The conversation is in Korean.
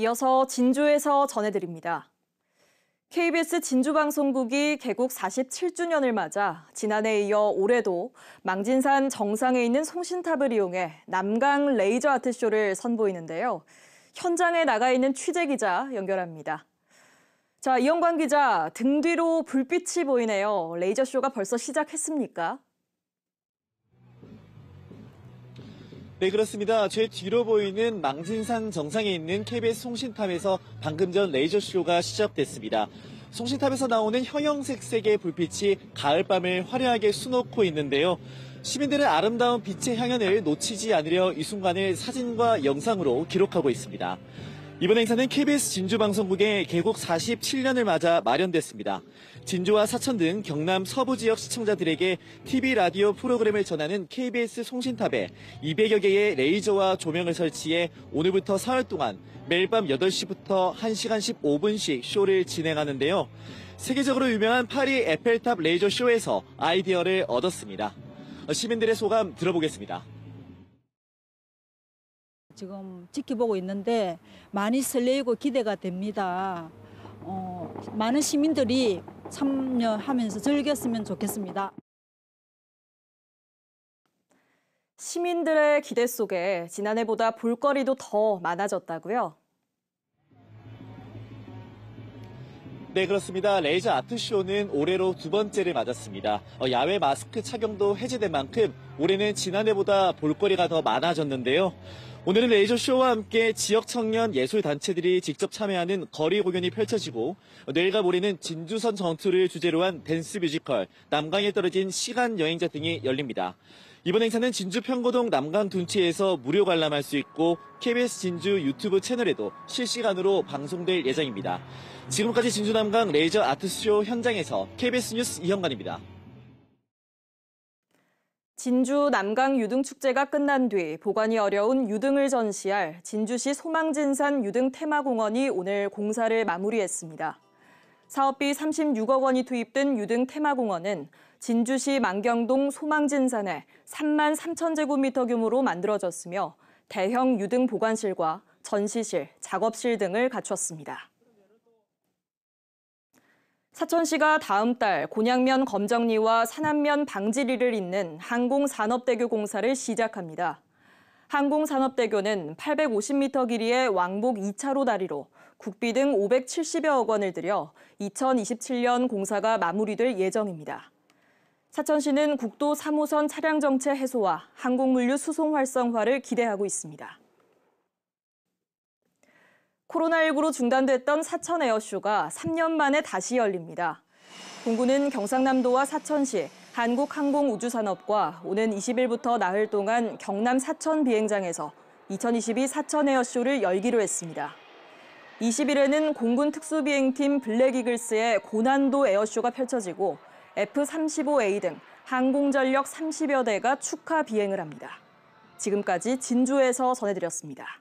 이어서 진주에서 전해드립니다. KBS 진주방송국이 개국 47주년을 맞아 지난해에 이어 올해도 망진산 정상에 있는 송신탑을 이용해 남강 레이저 아트쇼를 선보이는데요. 현장에 나가 있는 취재기자 연결합니다. 자, 이영광 기자, 등 뒤로 불빛이 보이네요. 레이저쇼가 벌써 시작했습니까? 네 그렇습니다. 제 뒤로 보이는 망진산 정상에 있는 KBS 송신탑에서 방금 전 레이저 쇼가 시작됐습니다. 송신탑에서 나오는 형형색색의 불빛이 가을밤을 화려하게 수놓고 있는데요. 시민들은 아름다운 빛의 향연을 놓치지 않으려 이 순간을 사진과 영상으로 기록하고 있습니다. 이번 행사는 KBS 진주방송국의 개국 47년을 맞아 마련됐습니다. 진주와 사천 등 경남 서부 지역 시청자들에게 TV 라디오 프로그램을 전하는 KBS 송신탑에 200여 개의 레이저와 조명을 설치해 오늘부터 사흘 동안 매일 밤 8시부터 1시간 15분씩 쇼를 진행하는데요. 세계적으로 유명한 파리 에펠탑 레이저 쇼에서 아이디어를 얻었습니다. 시민들의 소감 들어보겠습니다. 지금 지켜보고 있는데 많이 설레이고 기대가 됩니다. 어, 많은 시민들이 참여하면서 즐겼으면 좋겠습니다. 시민들의 기대 속에 지난해보다 볼거리도 더 많아졌다고요? 네, 그렇습니다. 레이저 아트쇼는 올해로 두 번째를 맞았습니다. 어, 야외 마스크 착용도 해제된 만큼 올해는 지난해보다 볼거리가 더 많아졌는데요. 오늘은 레이저 쇼와 함께 지역 청년 예술 단체들이 직접 참여하는 거리 공연이 펼쳐지고 내일과 모레는 진주선 전투를 주제로 한 댄스 뮤지컬 남강에 떨어진 시간 여행자 등이 열립니다. 이번 행사는 진주 평고동 남강 둔치에서 무료 관람할 수 있고 KBS 진주 유튜브 채널에도 실시간으로 방송될 예정입니다. 지금까지 진주 남강 레이저 아트쇼 현장에서 KBS 뉴스 이현관입니다. 진주 남강 유등축제가 끝난 뒤 보관이 어려운 유등을 전시할 진주시 소망진산 유등 테마공원이 오늘 공사를 마무리했습니다. 사업비 36억 원이 투입된 유등 테마공원은 진주시 만경동 소망진산에 3만 3천 제곱미터 규모로 만들어졌으며 대형 유등 보관실과 전시실, 작업실 등을 갖췄습니다. 사천시가 다음 달 곤양면 검정리와 산안면 방지리를 잇는 항공산업대교 공사를 시작합니다. 항공산업대교는 850m 길이의 왕복 2차로 다리로 국비 등 570여억 원을 들여 2027년 공사가 마무리될 예정입니다. 사천시는 국도 3호선 차량 정체 해소와 항공물류 수송 활성화를 기대하고 있습니다. 코로나19로 중단됐던 사천 에어쇼가 3년 만에 다시 열립니다. 공군은 경상남도와 사천시, 한국항공우주산업과 오는 20일부터 나흘 동안 경남 사천 비행장에서 2022 사천 에어쇼를 열기로 했습니다. 20일에는 공군 특수비행팀 블랙이글스의 고난도 에어쇼가 펼쳐지고 F-35A 등 항공전력 30여 대가 축하 비행을 합니다. 지금까지 진주에서 전해드렸습니다.